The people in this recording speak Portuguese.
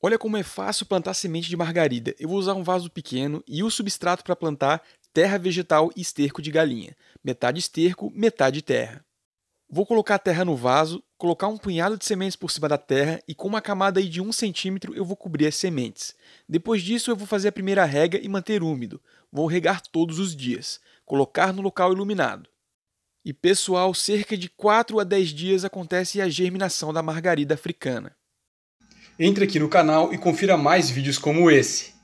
Olha como é fácil plantar semente de margarida. Eu vou usar um vaso pequeno e o substrato para plantar terra vegetal e esterco de galinha. Metade esterco, metade terra. Vou colocar a terra no vaso, colocar um punhado de sementes por cima da terra e com uma camada de 1 centímetro eu vou cobrir as sementes. Depois disso eu vou fazer a primeira rega e manter úmido. Vou regar todos os dias. Colocar no local iluminado. E pessoal, cerca de 4 a 10 dias acontece a germinação da margarida africana. Entre aqui no canal e confira mais vídeos como esse.